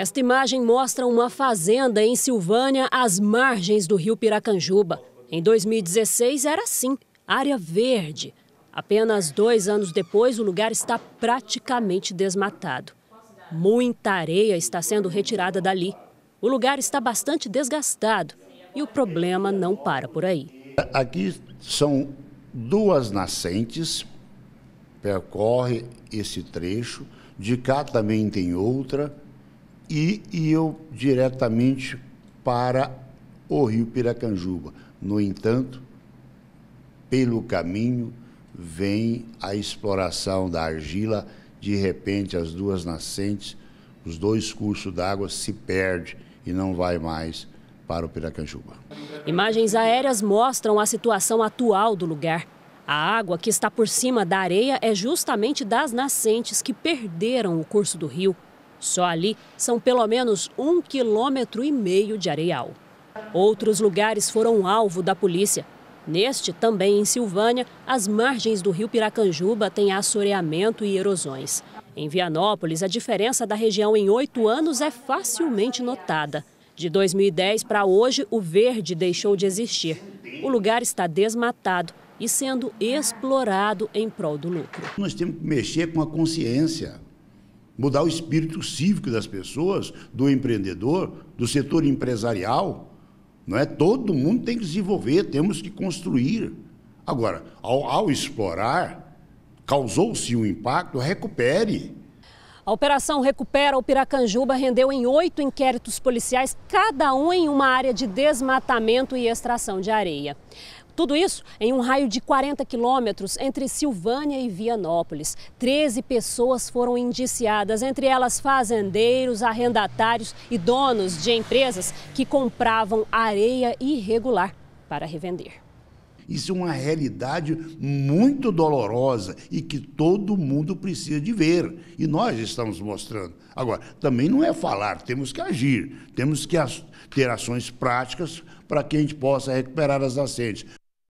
Esta imagem mostra uma fazenda em Silvânia, às margens do rio Piracanjuba. Em 2016 era assim, área verde. Apenas dois anos depois, o lugar está praticamente desmatado. Muita areia está sendo retirada dali. O lugar está bastante desgastado e o problema não para por aí. Aqui são duas nascentes, percorre esse trecho, de cá também tem outra e iam diretamente para o rio Piracanjuba. No entanto, pelo caminho vem a exploração da argila, de repente as duas nascentes, os dois cursos d'água se perdem e não vai mais para o Piracanjuba. Imagens aéreas mostram a situação atual do lugar. A água que está por cima da areia é justamente das nascentes que perderam o curso do rio. Só ali são pelo menos um quilômetro e meio de areal. Outros lugares foram alvo da polícia. Neste, também em Silvânia, as margens do rio Piracanjuba têm assoreamento e erosões. Em Vianópolis, a diferença da região em oito anos é facilmente notada. De 2010 para hoje, o verde deixou de existir. O lugar está desmatado e sendo explorado em prol do lucro. Nós temos que mexer com a consciência mudar o espírito cívico das pessoas, do empreendedor, do setor empresarial. Não é? Todo mundo tem que se temos que construir. Agora, ao, ao explorar, causou-se um impacto, recupere. A operação Recupera o Piracanjuba rendeu em oito inquéritos policiais, cada um em uma área de desmatamento e extração de areia. Tudo isso em um raio de 40 quilômetros entre Silvânia e Vianópolis. 13 pessoas foram indiciadas, entre elas fazendeiros, arrendatários e donos de empresas que compravam areia irregular para revender. Isso é uma realidade muito dolorosa e que todo mundo precisa de ver. E nós estamos mostrando. Agora, também não é falar, temos que agir, temos que ter ações práticas para que a gente possa recuperar as nascentes.